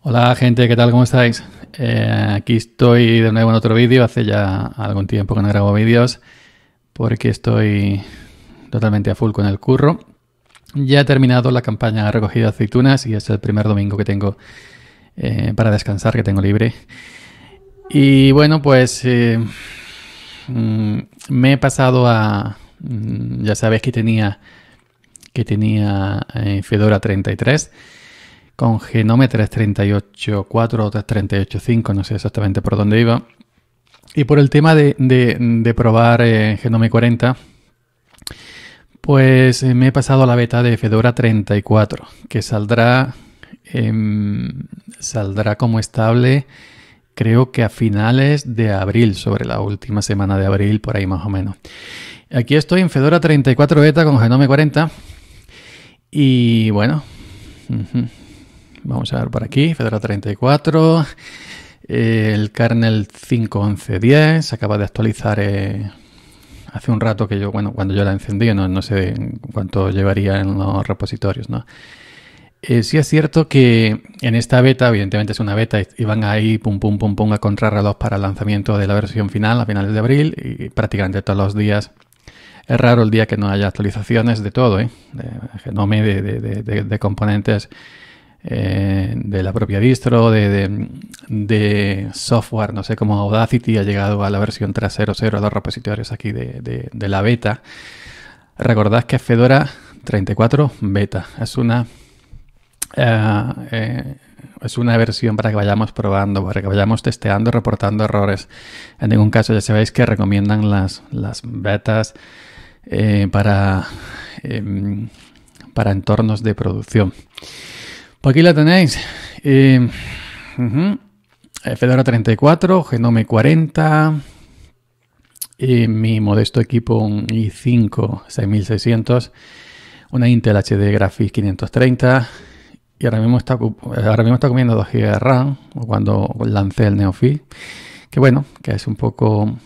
Hola gente, ¿qué tal? ¿Cómo estáis? Eh, aquí estoy de nuevo en otro vídeo. Hace ya algún tiempo que no grabo vídeos porque estoy totalmente a full con el curro. Ya he terminado la campaña de recogida de aceitunas y es el primer domingo que tengo eh, para descansar, que tengo libre. Y bueno, pues eh, mm, me he pasado a... Mm, ya sabéis que tenía, que tenía Fedora 33 con Genome 338.4 o 338.5, no sé exactamente por dónde iba. Y por el tema de, probar eh, Genome 40, pues eh, me he pasado a la beta de Fedora 34, que saldrá, em, saldrá como estable creo que a finales de abril, sobre la última semana de abril, por ahí más o menos. Aquí estoy en Fedora 34 beta con Genome 40 y bueno... Vamos a ver por aquí, Fedora 34, el kernel 5.11.10, acaba de actualizar eh, hace un rato que yo, bueno, cuando yo la encendí, no, no sé cuánto llevaría en los repositorios, ¿no? Eh, sí es cierto que en esta beta, evidentemente es una beta, y van ahí pum pum pum pum a contrarreloj para el lanzamiento de la versión final a finales de abril y prácticamente todos los días. Es raro el día que no haya actualizaciones de todo, ¿eh? de genome, de, de componentes eh, de la propia distro, de, software, no sé, cómo Audacity ha llegado a la versión 3.0.0, los repositorios aquí de, la beta. Recordad que Fedora 34 beta es una... Eh, eh, es una versión para que vayamos probando, para que vayamos testeando, reportando errores. En ningún caso ya sabéis que recomiendan las, las betas para, em, para entornos de producción. Pues aquí la tenéis. Eh, eh, Fedora 34, Genome 40, mi modesto equipo un i5 6600, una Intel HD Graphics 530 y ahora mismo está, ahora mismo está comiendo 2 GB de RAM cuando lancé el Neofi, que bueno, que es un poco...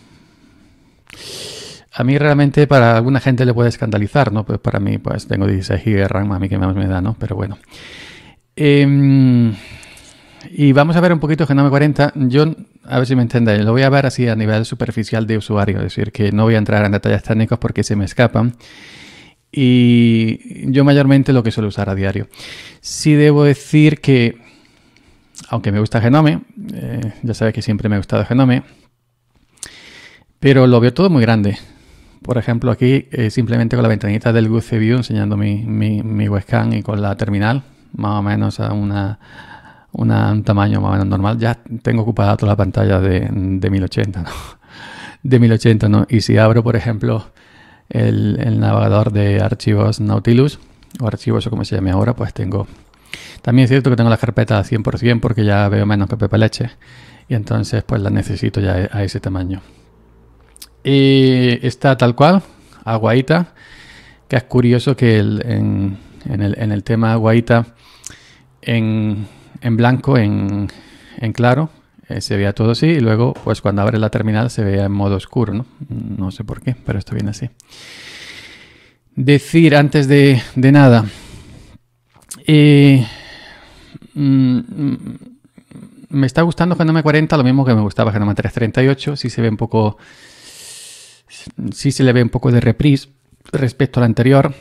A mí realmente para alguna gente le puede escandalizar, ¿no? Pues para mí pues tengo 16 GB de RAM, a mí que más me da, ¿no? Pero bueno. Em, y vamos a ver un poquito Genome 40. Yo, a ver si me entendéis, lo voy a ver así a nivel superficial de usuario, es decir, que no voy a entrar en detalles técnicos porque se me escapan. Y yo mayormente lo que suelo usar a diario. Sí debo decir que, aunque me gusta Genome, eh, ya sabéis que siempre me ha gustado Genome, pero lo veo todo muy grande. Por ejemplo, aquí eh, simplemente con la ventanita del GooseView enseñando mi, mi, mi webcam y con la terminal, más o menos a una, un tamaño más o menos normal, ya tengo ocupada toda la pantalla de, 1080, De 1080, ¿no? Y si abro, por ejemplo, el, el navegador de archivos Nautilus, o archivos o como se llame ahora, pues tengo... También es cierto que tengo la carpeta al 100% porque ya veo menos que Pepe Leche y entonces pues la necesito ya a ese tamaño. Y está tal cual, aguaita, que es curioso que el, en, en el, tema Guaita en, blanco, en, claro, eh, se veía todo así y luego pues cuando abre la terminal se veía en modo oscuro, ¿no? No sé por qué, pero esto viene así. Decir antes de, nada, eh, mm, me está gustando Genome 40 lo mismo que me gustaba Genome 338, sí se ve un poco, sí se le ve un poco de reprise respecto a la anterior,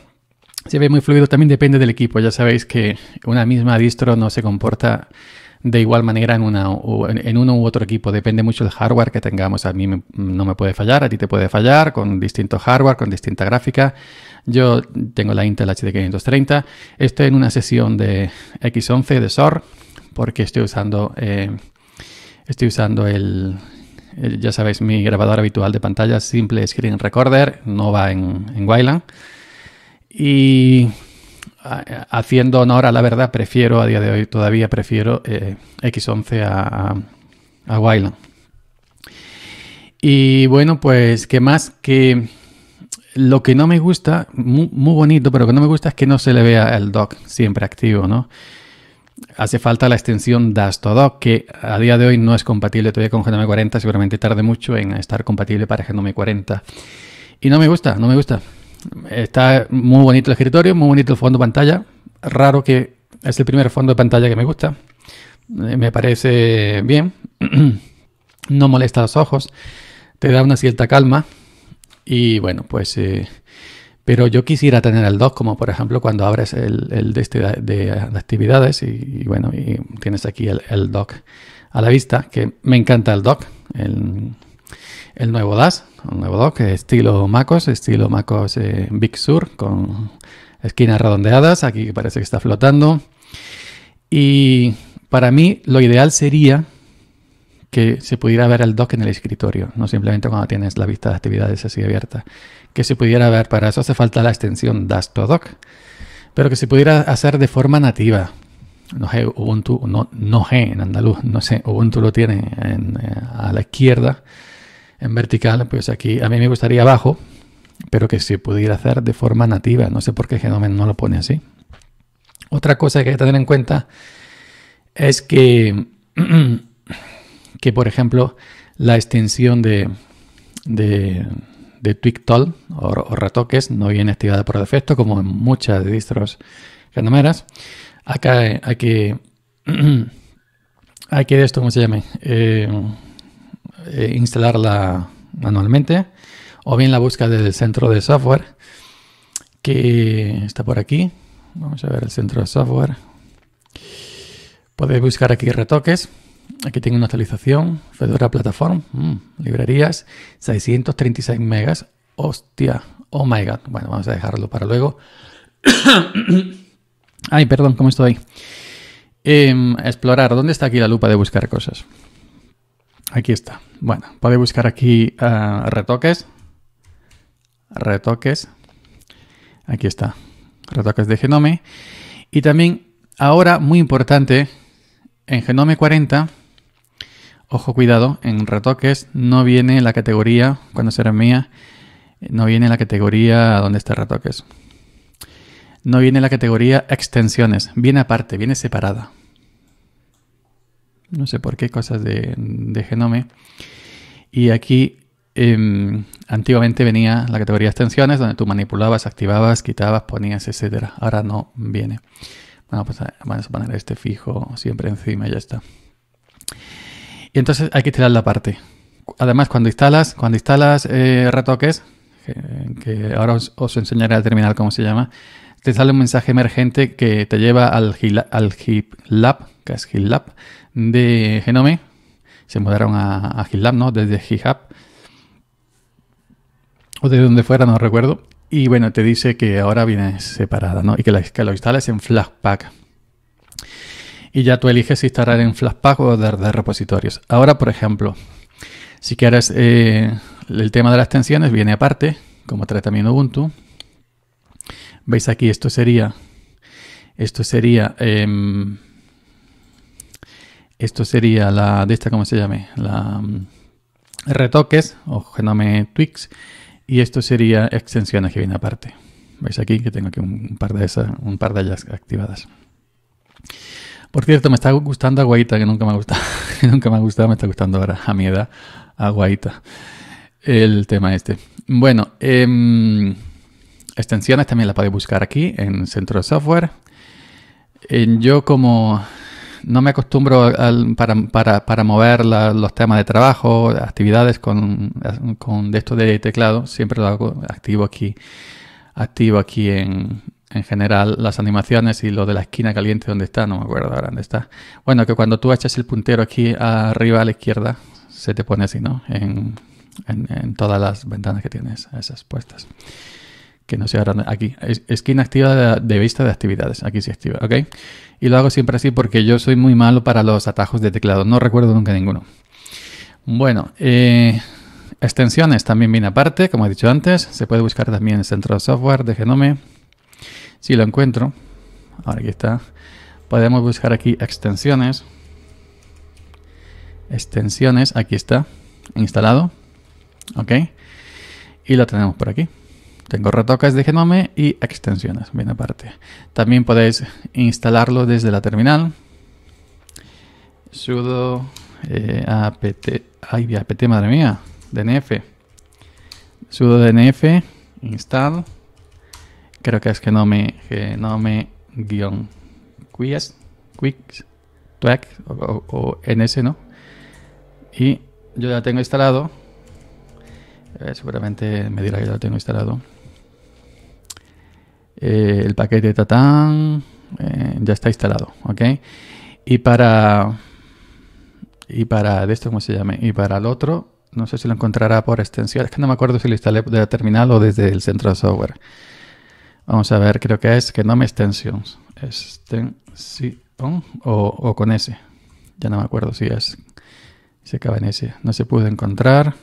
se ve muy fluido, también depende del equipo. Ya sabéis que una misma distro no se comporta de igual manera en, uno u otro equipo. Depende mucho del hardware que tengamos. A mí no me puede fallar, a ti te puede fallar, con distinto hardware, con distinta gráfica. Yo tengo la Intel HD530. Estoy en una sesión de X11 de SOR porque estoy usando, eh, estoy usando el, ya sabéis, mi grabador habitual de pantalla, simple screen recorder, no va en, en Wayland. Y haciendo honor a la verdad, prefiero a día de hoy, todavía prefiero eh, X11 a, a Wayland. Y bueno, pues que más que lo que no me gusta, muy, bonito, pero que no me gusta es que no se le vea el dock siempre activo, ¿no? Hace falta la extensión Dastodoc, que a día de hoy no es compatible todavía con Genome 40, seguramente tarde mucho en estar compatible para Genome 40. Y no me gusta, no me gusta. Está muy bonito el escritorio, muy bonito el fondo de pantalla. Raro que es el primer fondo de pantalla que me gusta. Eh, me parece bien. no molesta los ojos. Te da una cierta calma. Y bueno, pues... Eh, pero yo quisiera tener el dock, como por ejemplo cuando abres el, de, este de, actividades y, bueno, y tienes aquí el, dock a la vista, que me encanta el dock. El, el nuevo DAS, un nuevo dock, estilo MacOS, estilo MacOS eh, Big Sur, con esquinas redondeadas, aquí parece que está flotando. Y para mí lo ideal sería que se pudiera ver el dock en el escritorio, no simplemente cuando tienes la vista de actividades así abierta, que se pudiera ver, para eso hace falta la extensión DAS to dock, pero que se pudiera hacer de forma nativa. No sé, Ubuntu, no, no en andaluz, no sé, Ubuntu lo tiene eh, a la izquierda, en vertical, pues aquí a mí me gustaría abajo, pero que se pudiera hacer de forma nativa. No sé por qué Genomen no lo pone así. Otra cosa que hay que tener en cuenta es que, que por ejemplo, la extensión de, de, de o, retoques no viene activada por defecto, como en muchas distros genomeras. Acá hay que. Hay que de esto, ¿cómo se llama? Eh, eh, instalarla manualmente o bien la búsqueda del centro de software que está por aquí. Vamos a ver el centro de software. Podéis buscar aquí retoques. Aquí tengo una actualización. Fedora Platform. Mm, librerías. 636 megas. Hostia. Oh my god. Bueno, vamos a dejarlo para luego. Ay, perdón, ¿cómo estoy? Em, explorar. ¿Dónde está aquí la lupa de buscar cosas? Aquí está. Bueno, podéis buscar aquí eh, retoques. Retoques. Aquí está. Retoques de Genome. Y también, ahora muy importante, en Genome 40, ojo cuidado, en retoques no viene la categoría, cuando será mía, no viene la categoría donde está retoques. No viene la categoría extensiones, viene aparte, viene separada no sé por qué, cosas de, Genome. Y aquí em, antiguamente venía la categoría extensiones, donde tú manipulabas, activabas, quitabas, ponías, etcétera. Ahora no viene. Bueno, pues ah, vamos a poner este fijo siempre encima y ya está. Y entonces hay que tirar la parte. Además, cuando instalas, cuando instalas eh, retoques, que, ahora os, os enseñaré al terminal cómo se llama, te sale un mensaje emergente que te lleva al, al GitLab, que es GitLab, de Genome. Se mudaron a, GitLab, ¿no? Desde GitHub. O desde donde fuera, no recuerdo. Y bueno, te dice que ahora viene separada, ¿no? Y que, lo instales en Flashpack Y ya tú eliges instalar en Flashpack o de, repositorios. Ahora, por ejemplo, si quieres, eh, el tema de las extensiones viene aparte, como trae también Ubuntu veis aquí, esto sería, esto sería, em, esto sería la de esta, ¿cómo se llame? La mm, retoques o genome Twix y esto sería extensiones que viene aparte. Veis aquí que tengo aquí un par de esas, un par de ellas activadas. Por cierto, me está gustando Aguaita, que nunca me ha gustado, que nunca me ha gustado, me está gustando ahora, a mi edad, Aguaita, el tema este. Bueno, eh, Extensiones también la podéis buscar aquí en Centro de Software. Eh, yo como no me acostumbro para, para, para, mover los temas de trabajo, actividades con, con esto de teclado, siempre lo hago activo aquí, activo aquí en, en general las animaciones y lo de la esquina caliente donde está, no me acuerdo ahora dónde está. Bueno, que cuando tú echas el puntero aquí arriba a la izquierda, se te pone así, ¿no? En, en todas las ventanas que tienes esas puestas que no sea ahora aquí. Esquina activa de, vista de actividades. Aquí se activa, ¿ok? Y lo hago siempre así porque yo soy muy malo para los atajos de teclado. No recuerdo nunca ninguno. Bueno, eh, extensiones también viene aparte, como he dicho antes. Se puede buscar también en el centro de software de Genome. Si lo encuentro. Ahora aquí está. Podemos buscar aquí extensiones. Extensiones, aquí está. Instalado. ¿Ok? Y lo tenemos por aquí. Tengo retoques de genome y extensiones, bien aparte. También podéis instalarlo desde la terminal. sudo eh, apt, ay, apt, madre mía, dnf. sudo dnf install, creo que es genome, genome guión Quiz. o, o, ns, ¿no? Y yo ya tengo instalado. Eh, seguramente me dirá que ya lo tengo instalado. Eh, el paquete tatán eh, ya está instalado, ¿ok? Y para y para de esto cómo se llama y para el otro no sé si lo encontrará por extensión, es que no me acuerdo si lo instalé de la terminal o desde el centro de software. Vamos a ver, creo que es que no me extensions, extensión o, o con ese Ya no me acuerdo si es se acaba en ese No se pudo encontrar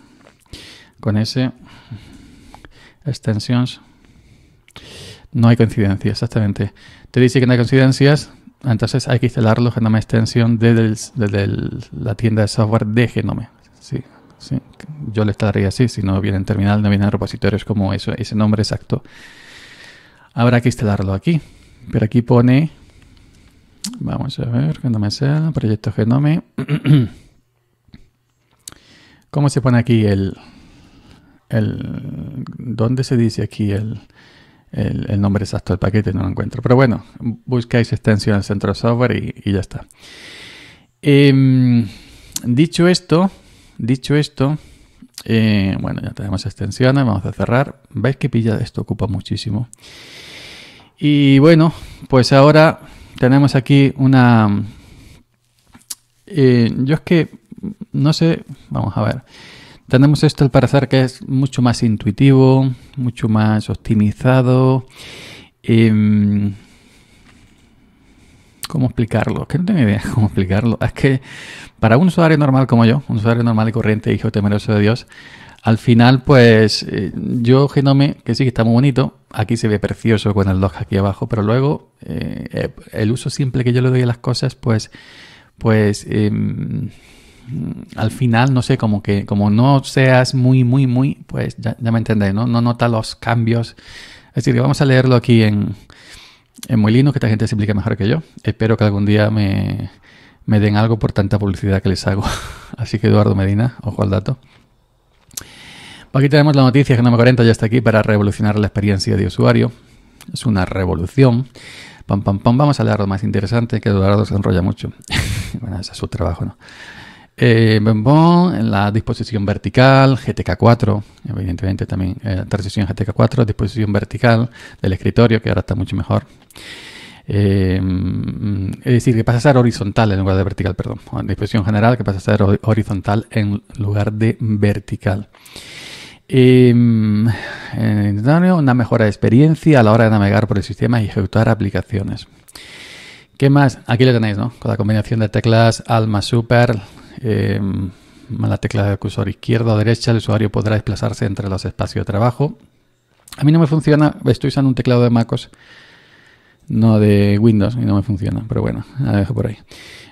con ese extensions no hay coincidencia, exactamente. Te dice que no hay coincidencias, entonces hay que instalarlo. los Genome Extension desde, la tienda de software de Genome. Sí, sí. Yo le instalaría así, si no viene en terminal, no viene en repositorios como eso, ese nombre exacto. Habrá que instalarlo aquí. Pero aquí pone. Vamos a ver, Genome sea, proyecto Genome. ¿Cómo se pone aquí el, el. ¿Dónde se dice aquí el.? el, el, nombre exacto del paquete, no lo encuentro. Pero bueno, buscáis extensión al centro de software y, ya está. Em, dicho esto, dicho esto, eh, bueno, ya tenemos extensiones, vamos a cerrar. ¿Veis que pilla? Esto ocupa muchísimo. Y bueno, pues ahora tenemos aquí una... Eh, yo es que, no sé, vamos a ver. Tenemos esto al parecer que es mucho más intuitivo, mucho más optimizado. Em, ¿Cómo explicarlo? Que no tengo idea cómo explicarlo. Es que para un usuario normal como yo, un usuario normal y corriente, hijo temeroso de Dios, al final, pues eh, yo Genome, que sí que está muy bonito, aquí se ve precioso con el log aquí abajo, pero luego eh, eh, el uso simple que yo le doy a las cosas, pues, pues em, Mm, al final, no sé, como que como no seas muy, muy, muy, pues ya, me entendéis, ¿no? No nota los cambios. Es decir, vamos a leerlo aquí en, en lindo, que esta gente se implica mejor que yo. Espero que algún día me, den algo por tanta publicidad que les hago. Así que Eduardo Medina, ojo al dato. Pues aquí tenemos la noticia que no me 40 ya está aquí para revolucionar la experiencia de usuario. Es una revolución. Pam, pam, pam. Vamos a leer lo más interesante, que Eduardo se enrolla mucho. bueno, ese es su trabajo, ¿no? Eh, en la disposición vertical, GTK4, evidentemente también eh, transición GTK4, disposición vertical del escritorio, que ahora está mucho mejor. Eh, mm, es decir, que pasa a ser horizontal en lugar de vertical, perdón. Ah, disposición general que pasa a ser horizontal en lugar de vertical. Eh, mm, una mejora de experiencia a la hora de navegar por el sistema y ejecutar aplicaciones. ¿Qué más? Aquí lo tenéis, ¿no? Con la combinación de teclas Alma Super, eh, la tecla de cursor izquierda o derecha, el usuario podrá desplazarse entre los espacios de trabajo. A mí no me funciona, estoy usando un teclado de MacOS, no de Windows, y no me funciona, pero bueno, la dejo por ahí.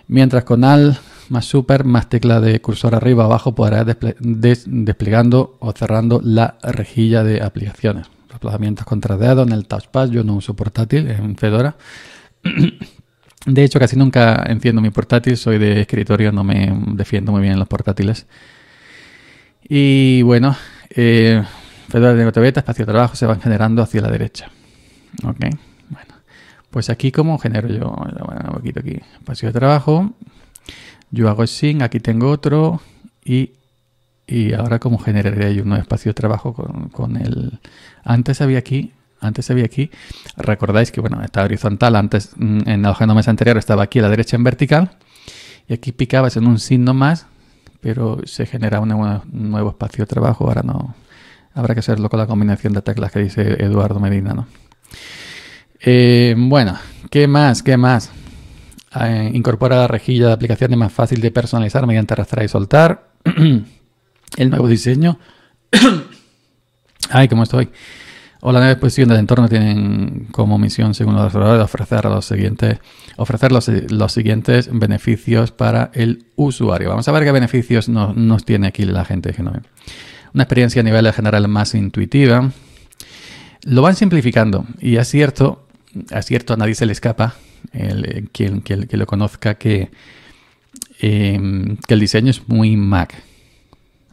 Mientras con Al más Super más tecla de cursor arriba abajo podrá desplegando o cerrando la rejilla de aplicaciones. Desplazamientos con en el touchpad, yo no uso portátil en Fedora. De hecho, casi nunca enciendo mi portátil, soy de escritorio, no me defiendo muy bien los portátiles. Y bueno, eh, de veta, espacio de trabajo, se van generando hacia la derecha. Ok, bueno. Pues aquí, como genero yo? Bueno, un poquito aquí, espacio de trabajo. Yo hago sin, aquí tengo otro. Y, y ahora, como generaría yo un nuevo espacio de trabajo con, con el. Antes había aquí antes se veía aquí, recordáis que bueno, está horizontal, antes mm, en la no mesa anterior estaba aquí a la derecha en vertical, y aquí picabas en un signo más, pero se genera un nuevo, espacio de trabajo, ahora no, habrá que hacerlo con la combinación de teclas que dice Eduardo Medina, ¿no? Eh, bueno, ¿qué más? ¿Qué más? Eh, incorpora la rejilla de aplicaciones más fácil de personalizar mediante arrastrar y soltar. El nuevo diseño. Ay, cómo estoy o la nueva pues, exposición del entorno tienen como misión, según los desarrolladores, ofrecer los siguientes, ofrecer los, siguientes beneficios para el usuario. Vamos a ver qué beneficios nos, tiene aquí la gente de Genome. Una experiencia a nivel general más intuitiva. Lo van simplificando y es cierto, es cierto, a nadie se le escapa, el, quien, lo conozca, que, eh, que el diseño es muy Mac.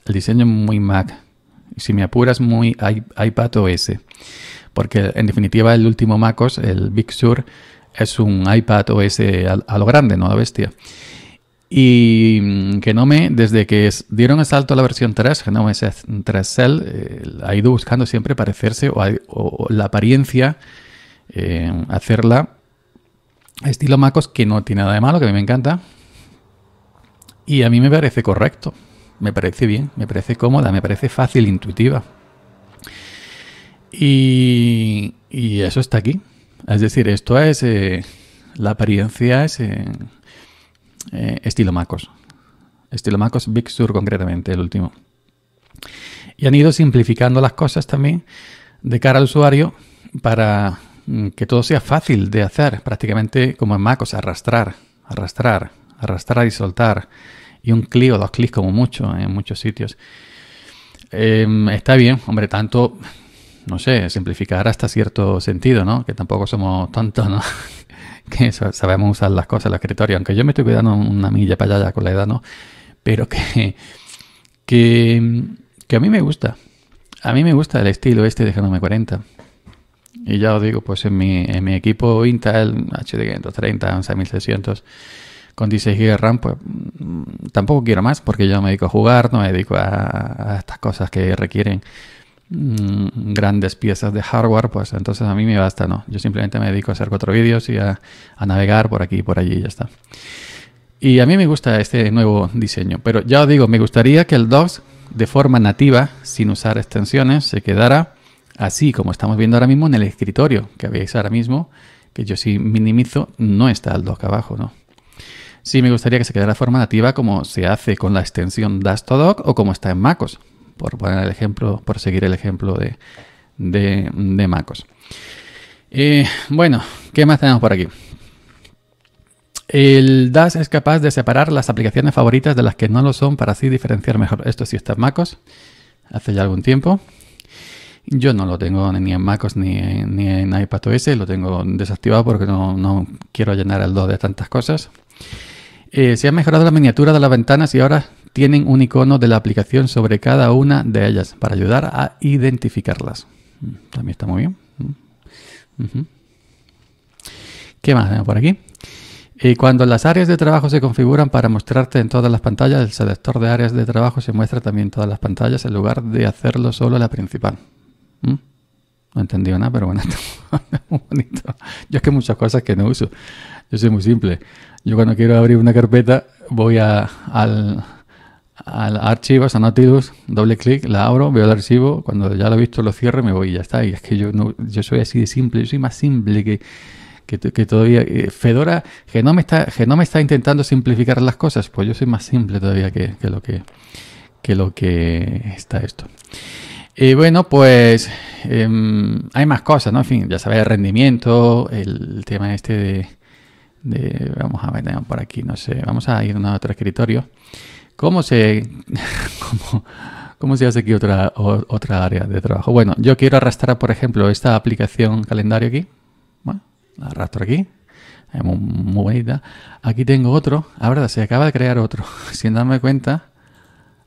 El diseño es muy Mac si me apuras, muy iPad OS. Porque en definitiva el último MacOS, el Big Sur, es un iPad OS a, lo grande, no a bestia. Y mm, que no me, desde que dieron el salto a la versión 3, que no me 3 Cell, eh, ha ido buscando siempre parecerse o, la apariencia, eh, hacerla estilo MacOS, que no tiene nada de malo, que a mí me encanta. Y a mí me parece correcto me parece bien, me parece cómoda, me parece fácil, intuitiva. Y, eso está aquí. Es decir, esto es. Eh, la apariencia es eh, eh, estilo Macos. Estilo Macos Big Sur, concretamente, el último. Y han ido simplificando las cosas también de cara al usuario para mm, que todo sea fácil de hacer, prácticamente como en MacOS, arrastrar, arrastrar, arrastrar y soltar y un clic o dos clics como mucho en muchos sitios. Em, está bien, hombre, tanto, no sé, simplificar hasta cierto sentido, ¿no? Que tampoco somos tantos ¿no? que sabemos usar las cosas, la escritorio aunque yo me estoy cuidando una milla para allá con la edad, ¿no? Pero que, que, a mí me gusta. A mí me gusta el estilo este de Genome 40. Y ya os digo, pues en mi, en mi equipo Intel HD530, 11600, con 16 GB de RAM, pues mm, tampoco quiero más porque yo me dedico a jugar, no me dedico a, estas cosas que requieren mm, grandes piezas de hardware, pues entonces a mí me basta, ¿no? Yo simplemente me dedico a hacer cuatro vídeos y a, navegar por aquí y por allí y ya está. Y a mí me gusta este nuevo diseño, pero ya os digo, me gustaría que el DOS de forma nativa, sin usar extensiones, se quedara así como estamos viendo ahora mismo en el escritorio que veis ahora mismo, que yo si minimizo, no está el DOS abajo, ¿no? Sí, me gustaría que se quedara de forma nativa como se hace con la extensión Dastodoc o como está en MacOS, por poner el ejemplo, por seguir el ejemplo de, de, MacOS. Eh, bueno, ¿qué más tenemos por aquí? El DAS es capaz de separar las aplicaciones favoritas de las que no lo son para así diferenciar mejor. Esto sí está en MacOS, hace ya algún tiempo. Yo no lo tengo ni en MacOS ni en, ni en iPadOS, lo tengo desactivado porque no, no quiero llenar el 2 de tantas cosas. Eh, se ha mejorado la miniatura de las ventanas y ahora tienen un icono de la aplicación sobre cada una de ellas para ayudar a identificarlas. Mm, también está muy bien. Mm, ¿Qué más por aquí? Y eh, cuando las áreas de trabajo se configuran para mostrarte en todas las pantallas, el selector de áreas de trabajo se muestra también en todas las pantallas en lugar de hacerlo solo la principal. Mm. No entendí nada, pero bueno, bonito. Yo es que muchas cosas que no uso. Yo soy muy simple. Yo cuando quiero abrir una carpeta voy a, al, al archivos, a Nautilus, doble clic, la abro, veo el archivo, cuando ya lo he visto lo cierro y me voy y ya está. Y es que yo, no, yo soy así de simple, yo soy más simple que, que, todavía... Eh, Fedora, me está, me está intentando simplificar las cosas, pues yo soy más simple todavía que, que lo, que, lo que está esto. Y bueno, pues em, hay más cosas, ¿no? En fin, ya sabéis el rendimiento, el tema este de vamos a ver, por aquí, no sé, vamos a ir a otro escritorio. ¿Cómo se, cómo, se hace aquí otra, otra área de trabajo? Bueno, yo quiero arrastrar, por ejemplo, esta aplicación calendario aquí. Bueno, la arrastro aquí. muy, bonita. Aquí tengo otro. Ah, verdad se acaba de crear otro. Sin darme cuenta,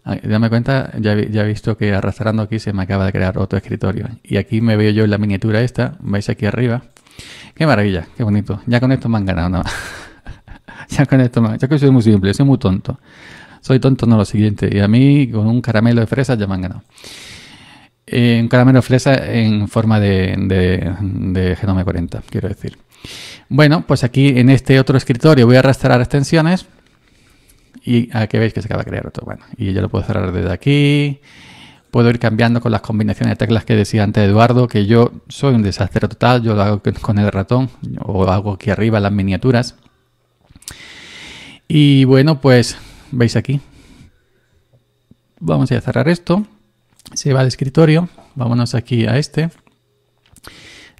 ah, Dame cuenta, ya, ya, he visto que arrastrando aquí se me acaba de crear otro escritorio. Y aquí me veo yo en la miniatura esta, veis aquí arriba, Qué maravilla, qué bonito. Ya con esto me han ganado ya con esto me han... que soy muy simple, soy muy tonto. Soy tonto no lo siguiente. Y a mí con un caramelo de fresa ya me han ganado. Eh, un caramelo de fresa en forma de, de, Genome 40, quiero decir. Bueno, pues aquí en este otro escritorio voy a arrastrar extensiones y aquí veis que se acaba de crear otro. Bueno, y ya lo puedo cerrar desde aquí puedo ir cambiando con las combinaciones de teclas que decía antes Eduardo, que yo soy un desastre total, yo lo hago con el ratón o hago aquí arriba las miniaturas. Y bueno, pues veis aquí. Vamos a cerrar esto. Se va al escritorio. Vámonos aquí a este.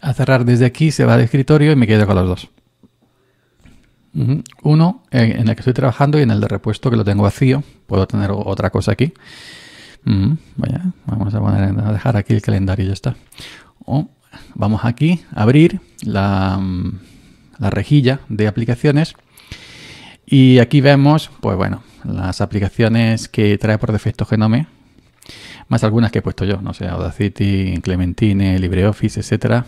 A cerrar desde aquí, se va al escritorio y me quedo con los dos. Uno eh, en el que estoy trabajando y en el de repuesto que lo tengo vacío. Puedo tener otra cosa aquí vaya, vamos a, a dejar aquí el calendario y ya está. vamos aquí, a abrir la, mm, la rejilla de aplicaciones. Y aquí vemos, pues bueno, las aplicaciones que trae por defecto Genome, más algunas que he puesto yo, no sé, Audacity, Clementine, LibreOffice, etcétera.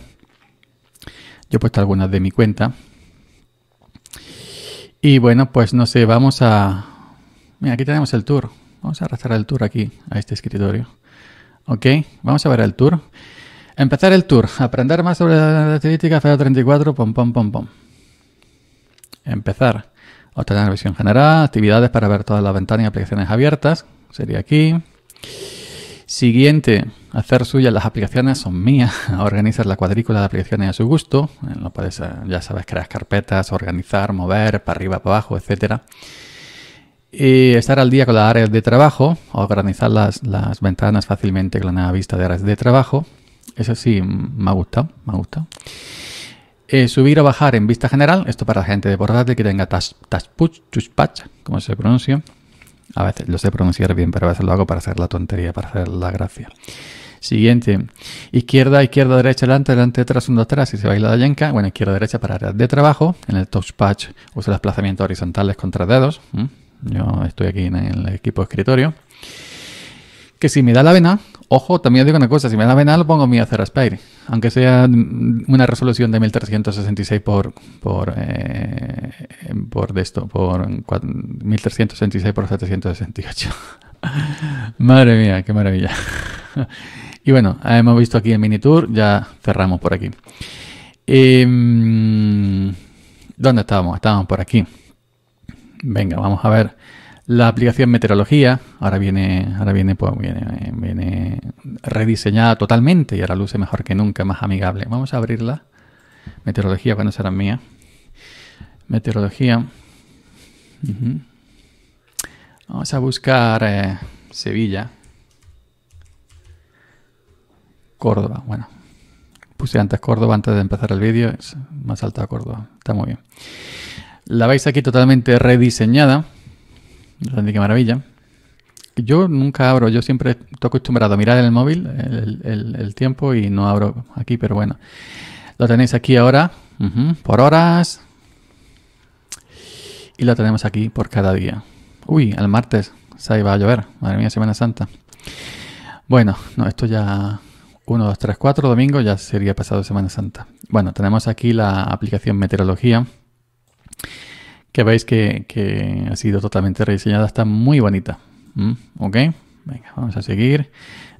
Yo he puesto algunas de mi cuenta. Y bueno, pues no sé, vamos a... Mira, aquí tenemos el tour. Vamos a arrastrar el tour aquí, a este escritorio. Ok, vamos a ver el tour. Empezar el tour. Aprender más sobre la estadística feda 34 Pom, pom, pom, pom. Empezar. Obtener visión general. Actividades para ver todas las ventanas y aplicaciones abiertas. Sería aquí. Siguiente. Hacer suyas las aplicaciones son mías. Organizar la cuadrícula de aplicaciones a su gusto. Lo eh, puedes, ya sabes, crear carpetas, organizar, mover, para arriba, para abajo, etcétera estar al día con las áreas de trabajo, organizar las, las ventanas fácilmente con la vista de áreas de trabajo. Eso sí, me ha gustado, me ha gustado. Eh, subir o bajar en vista general, esto para la gente de portátil que tenga touch touchpad, como se pronuncia. A veces lo sé pronunciar bien, pero a veces lo hago para hacer la tontería, para hacer la gracia. Siguiente, izquierda, izquierda, derecha, delante, delante, detrás, uno, atrás, si se baila la yenka. Bueno, izquierda, derecha para áreas de trabajo. En el touchpad los desplazamientos horizontales con tres dedos. Yo estoy aquí en el equipo de escritorio. Que si me da la vena, ojo, también digo una cosa, si me da la vena lo pongo a mi a Aspire, aunque sea una resolución de 1366 por por eh, por de esto, por 1366 por 768. Madre mía, qué maravilla. y bueno, hemos visto aquí el mini tour, ya cerramos por aquí. Em, ¿Dónde estábamos? Estábamos por aquí. Venga, vamos a ver. La aplicación Meteorología ahora viene, ahora viene, pues, viene, rediseñada totalmente y ahora luce mejor que nunca, más amigable. Vamos a abrirla. Meteorología, bueno, será mía. Meteorología. Vamos a buscar eh, Sevilla. Córdoba, bueno. Puse antes Córdoba antes de empezar el vídeo. Más alta Córdoba. Está muy bien. La veis aquí totalmente rediseñada. qué maravilla. Yo nunca abro, yo siempre estoy acostumbrado a mirar en el móvil el, tiempo y no abro aquí, pero bueno. Lo tenéis aquí ahora por horas y lo tenemos aquí por cada día. Uy, el martes se iba a llover. Madre mía, Semana Santa. Bueno, no, esto ya 1, 2, 3, 4, domingo ya sería pasado Semana Santa. Bueno, tenemos aquí la aplicación Meteorología que veis que, ha sido totalmente rediseñada, está muy bonita. Mm, ¿Ok? Venga, vamos a seguir.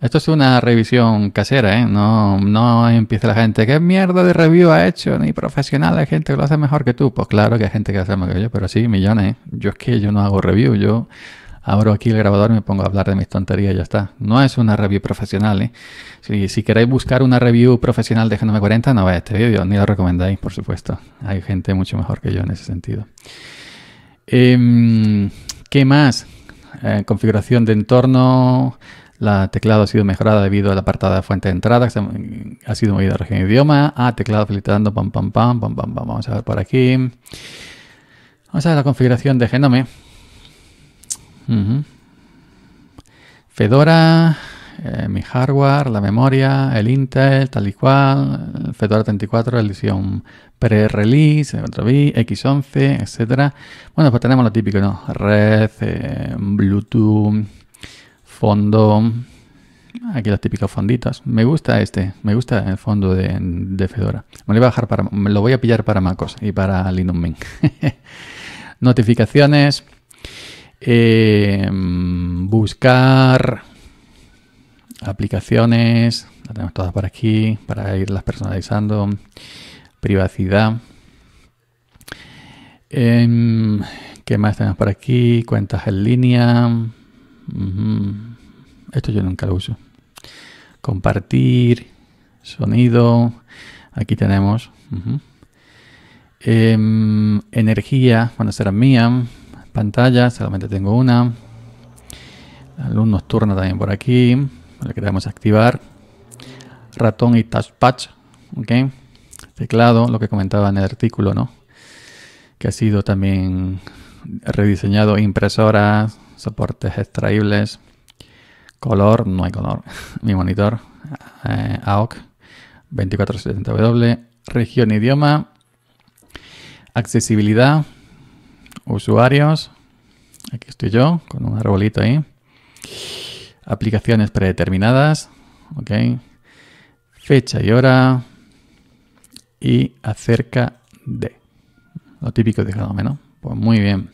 Esto es una revisión casera, ¿eh? No, no empieza la gente, ¿qué mierda de review ha hecho? Ni profesional, hay gente que lo hace mejor que tú. Pues claro que hay gente que lo hace mejor que yo, pero sí, millones. ¿eh? Yo es que yo no hago review, yo abro aquí el grabador y me pongo a hablar de mis tonterías, ya está. No es una review profesional, ¿eh? Si, queréis buscar una review profesional de Genome 40, no veáis este vídeo, ni lo recomendáis, por supuesto. Hay gente mucho mejor que yo en ese sentido. Em, ¿Qué más? Eh, configuración de entorno. La teclado ha sido mejorada debido al apartado de fuente de entrada, ha sido movida a región de idioma. Ah, teclado facilitando, pam, pam, pam, pam, pam, Vamos a ver por aquí. Vamos a ver la configuración de Genome. Fedora, eh, mi hardware, la memoria, el Intel, tal y cual, Fedora 34, edición pre-release, X11, etc. Bueno, pues tenemos lo típico, ¿no? Red, eh, Bluetooth, fondo. Aquí los típicos fonditos. Me gusta este, me gusta el fondo de, Fedora. lo voy a bajar para, me lo voy a pillar para MacOS y para Linux Mint. Notificaciones. Em, buscar aplicaciones, las tenemos todas por aquí para irlas personalizando. Privacidad. Em, ¿Qué más tenemos por aquí? Cuentas en línea. Esto yo nunca lo uso. Compartir. Sonido. Aquí tenemos. Em, energía. Bueno, será mía pantalla, solamente tengo una. La luz nocturna también por aquí, la queremos activar. Ratón y touchpad, ¿ok? Teclado, lo que comentaba en el artículo, ¿no? Que ha sido también rediseñado, impresoras, soportes extraíbles, color, no hay color, mi monitor, eh, AOC 2470W, región idioma, accesibilidad, usuarios, aquí estoy yo con un arbolito ahí, aplicaciones predeterminadas, ok, fecha y hora y acerca de, lo típico de Gnome, ¿no? Pues muy bien.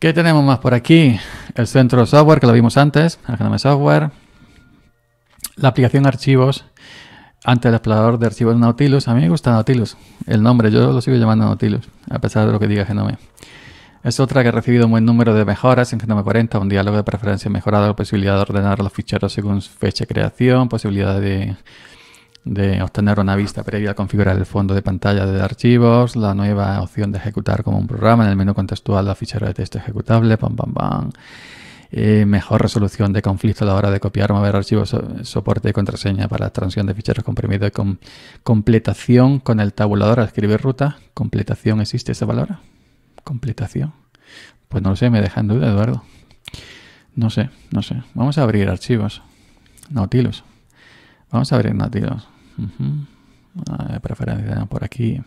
¿Qué tenemos más por aquí? El centro de software que lo vimos antes, el Software, la aplicación archivos, ante el explorador de archivos Nautilus, a mí me gusta Nautilus, el nombre, yo lo sigo llamando Nautilus, a pesar de lo que diga Genome. Es otra que ha recibido un buen número de mejoras en Genome 40, un diálogo de preferencia mejorado, posibilidad de ordenar los ficheros según fecha de creación, posibilidad de, obtener una vista previa al configurar el fondo de pantalla de archivos, la nueva opción de ejecutar como un programa en el menú contextual, la fichera de texto ejecutable, pam, pam, pam. Eh, mejor resolución de conflicto a la hora de copiar, mover archivos, soporte y contraseña para la transición de ficheros comprimidos con completación con el tabulador a escribir ruta. ¿Completación existe esa palabra? ¿Completación? Pues no lo sé, me deja en duda, Eduardo. No sé, no sé. Vamos a abrir archivos. Nautilus. Vamos a abrir Nautilus. preferencia por aquí.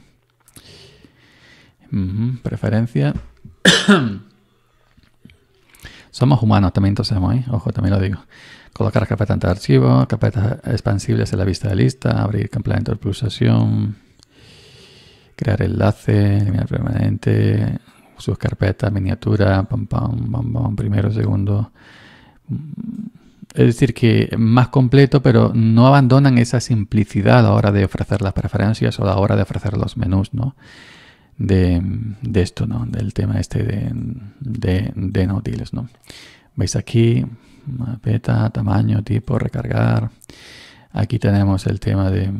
Preferencia. Somos humanos también, entonces, ¿eh, ojo, también lo digo. Colocar carpeta ante archivo, carpetas expansibles en la vista de lista, abrir complemento de pulsación, crear enlace, eliminar permanente, sus carpetas, miniatura, pam, pam, pam, pam, primero, segundo. Es decir, que más completo, pero no abandonan esa simplicidad a la hora de ofrecer las preferencias o a la hora de ofrecer los menús, ¿no? de, esto, ¿no? Del tema este de, de, no ¿no? Veis aquí, beta, tamaño, tipo, recargar. Aquí tenemos el tema de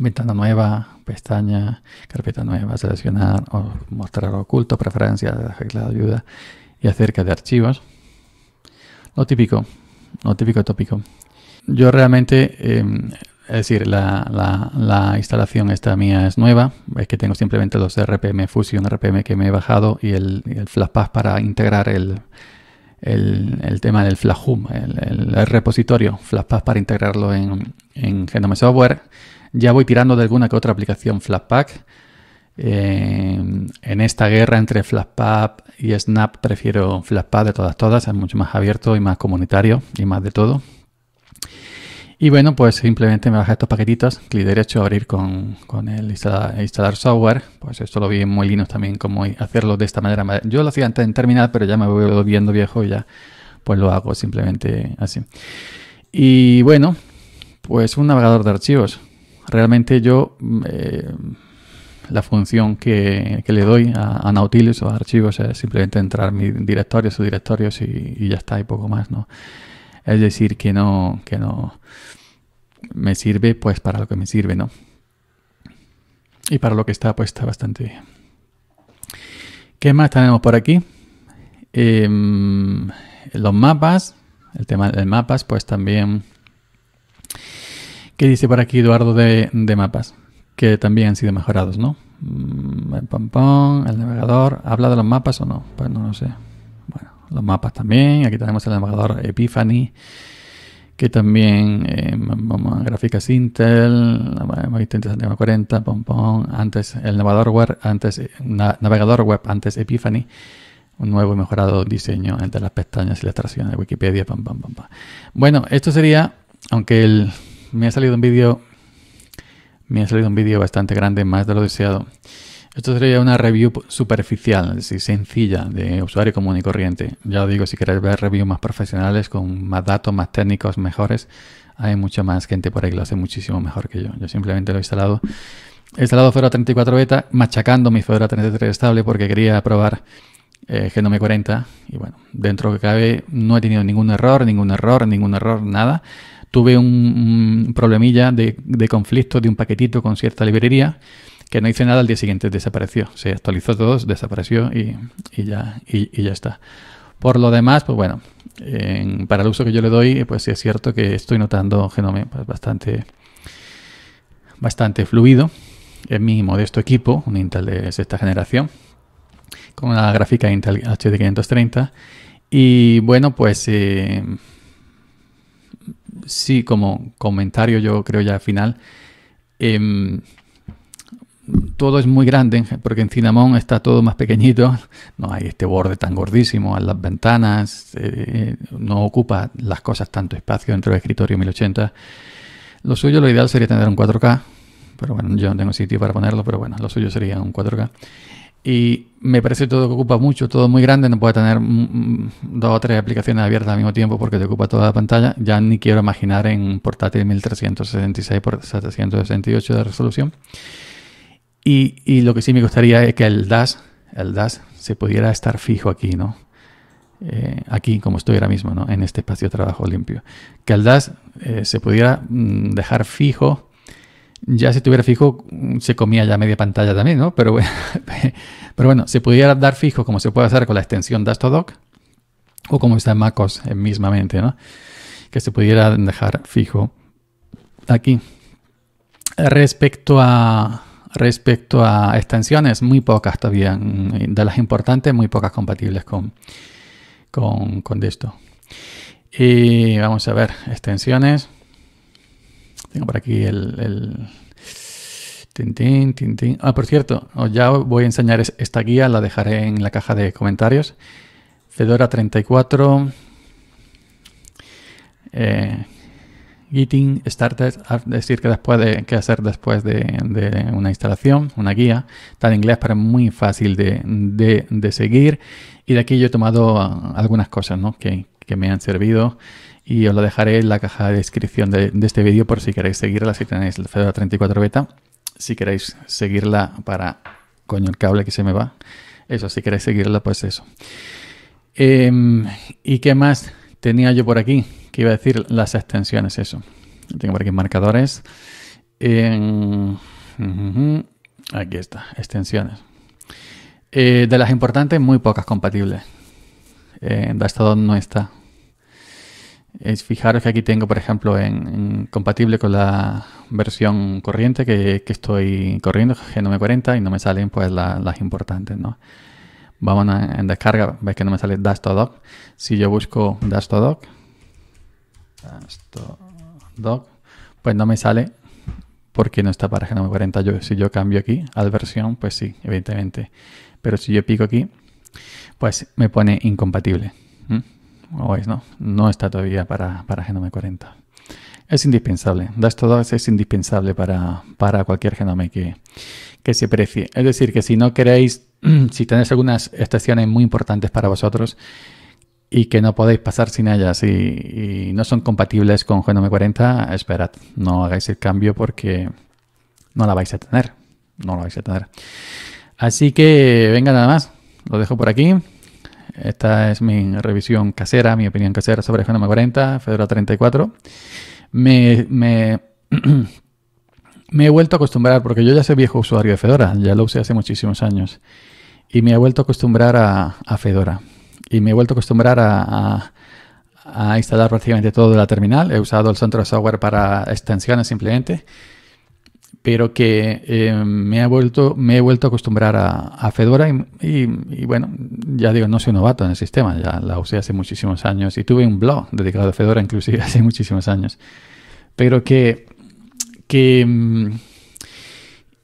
ventana nueva, pestaña, carpeta nueva, seleccionar, o mostrar oculto, preferencias, la ayuda y acerca de archivos. Lo típico, lo típico tópico. Yo realmente em, es decir, la, instalación esta mía es nueva. Es que tengo simplemente los RPM Fusion, RPM que me he bajado y el, el para integrar el, tema del Flashhoom, el, el, repositorio Flashpass para integrarlo en, en, Genome Software. Ya voy tirando de alguna que otra aplicación Flashpack. Eh, en esta guerra entre Flashpack y Snap prefiero Flashpack de todas todas, es mucho más abierto y más comunitario y más de todo. Y bueno, pues simplemente me baja estos paquetitos, clic derecho, abrir con, con el instalar, software. Pues esto lo vi en muy también, cómo hacerlo de esta manera. Yo lo hacía antes en terminal, pero ya me voy viendo viejo y ya pues lo hago simplemente así. Y bueno, pues un navegador de archivos. Realmente yo mm, eh, la función que, le doy a, Nautilus o a archivos es simplemente entrar mi directorio, su directorio y, y ya está, y poco más, ¿no? Es decir, que no, que no me sirve pues para lo que me sirve, ¿no? Y para lo que está, pues está bastante bien. ¿Qué más tenemos por aquí? Em, los mapas, el tema de mapas, pues también... ¿Qué dice por aquí Eduardo de, mapas? Que también han sido mejorados, ¿no? El, mm, el navegador. ¿Habla de los mapas o no? Pues no lo sé los mapas también. Aquí tenemos el navegador Epiphany, que también eh, vamos a gráficas Intel, 40, antes el navegador web, antes navegador web, antes Epiphany. Un nuevo y mejorado diseño entre las pestañas y extracción de Wikipedia. Pam, pam, pam, pam. Bueno, esto sería, aunque el, me ha salido un vídeo, me ha salido un vídeo bastante grande, más de lo deseado. Esto sería una review superficial, es sencilla, de usuario común y corriente. Ya os digo, si queréis ver reviews más profesionales, con más datos, más técnicos, mejores, hay mucha más gente por ahí que lo hace muchísimo mejor que yo. Yo simplemente lo he instalado. He instalado Fedora 34 beta, machacando mi Fedora 33 estable porque quería probar eh, Genome 40. Y bueno, dentro que cabe, no he tenido ningún error, ningún error, ningún error, nada tuve un, problemilla de, conflicto de un paquetito con cierta librería que no hice nada, al día siguiente desapareció. Se actualizó todo, desapareció y, ya, está. Por lo demás, pues bueno, para el uso que yo le doy, pues sí es cierto que estoy notando Genome pues bastante, bastante fluido en mi modesto equipo, un Intel de sexta generación, con una gráfica Intel HD530. Y bueno, pues eh, sí, como comentario yo creo ya al final, em, todo es muy grande, porque en Cinnamon está todo más pequeñito, no hay este borde tan gordísimo en las ventanas, eh, no ocupa las cosas tanto espacio dentro del escritorio 1080. Lo suyo, lo ideal sería tener un 4K, pero bueno, yo no tengo sitio para ponerlo, pero bueno, lo suyo sería un 4K. Y me parece todo que ocupa mucho, todo muy grande, no puede tener mm, mm, dos o tres aplicaciones abiertas al mismo tiempo porque te ocupa toda la pantalla. Ya ni quiero imaginar en portátil 1366 x 768 de resolución. Y, lo que sí me gustaría es que el DAS el se pudiera estar fijo aquí, ¿no? Eh, aquí, como estoy ahora mismo, ¿no? En este espacio de trabajo limpio. Que el DAS eh, se pudiera mm, dejar fijo. Ya si estuviera fijo, mm, se comía ya media pantalla también, ¿no? Pero bueno, pero bueno, se pudiera dar fijo como se puede hacer con la extensión DASTODOC to o como está en MacOS eh, mismamente, ¿no? Que se pudiera dejar fijo aquí. Respecto a, Respecto a extensiones, muy pocas todavía. Mm, de las importantes, muy pocas compatibles con, con, esto. Y vamos a ver, extensiones. Tengo por aquí el, el tin tin. Ah, por cierto, oh, ya voy a enseñar esta guía, la dejaré en la caja de comentarios. Fedora 34. Eh, getting Started, es decir, que después de, que hacer después de, una instalación, una guía, está en inglés, pero muy fácil de, seguir. Y de aquí yo he tomado ah, algunas cosas que, me han servido y os lo dejaré en la caja de descripción de, este vídeo por si queréis seguirla, si tenéis el Fedora 34 Beta, si queréis seguirla para... Coño, el cable que se me va. Eso, si queréis seguirla, pues eso. Em, ¿Y qué más tenía yo por aquí? que iba a decir las extensiones, eso. Tengo por aquí marcadores. Aquí está, extensiones. Eh, de las importantes, muy pocas compatibles. Eh, no está. Es, fijaros que aquí tengo, por ejemplo, en, compatible con la versión corriente que, estoy corriendo, GNOME 40, y no me salen pues las importantes, ¿no? Vamos a, en descarga, veis que no me sale Dastodoc. Si yo busco Dastodoc, esto, doc. Pues no me sale porque no está para Genome 40. si yo cambio aquí la versión, pues sí, evidentemente. Pero si yo pico aquí, pues me pone incompatible. Como veis, no? No está todavía para, para Genome 40. Es indispensable. Das 2 es indispensable para, cualquier genome que, que se precie. Es decir, que si no queréis, si tenéis algunas estaciones muy importantes para vosotros, y que no podéis pasar sin ellas y, no son compatibles con Genome 40, esperad, no hagáis el cambio porque no la vais a tener. No la vais a tener. Así que venga nada más, lo dejo por aquí. Esta es mi revisión casera, mi opinión casera sobre Genome 40, Fedora 34. Me, he vuelto a acostumbrar, porque yo ya soy viejo usuario de Fedora, ya lo usé hace muchísimos años, y me he vuelto a acostumbrar a Fedora y me he vuelto a acostumbrar a, a, instalar prácticamente todo de la terminal. He usado el centro de software para extensiones simplemente, pero que eh, me, ha vuelto, me he vuelto a acostumbrar a, a Fedora y, bueno, ya digo, no soy novato en el sistema, ya la usé hace muchísimos años y tuve un blog dedicado a Fedora inclusive hace muchísimos años, pero que... que em,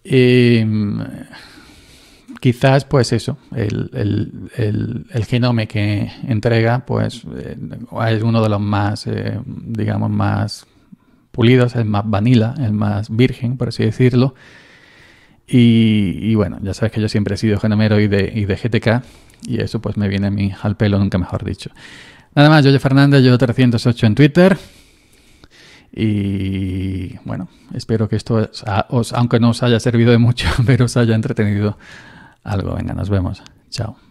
eh, quizás, pues eso, el, genome que entrega, pues eh, es uno de los más, eh, digamos, más pulidos, el más vanilla, el más virgen, por así decirlo. Y, bueno, ya sabes que yo siempre he sido genomero y de, de GTK, y eso pues me viene a mí al pelo, nunca mejor dicho. Nada más, yo soy Fernández, yo 308 en Twitter. Y bueno, espero que esto, os, aunque no os haya servido de mucho, pero os haya entretenido algo. Venga, nos vemos. Chao.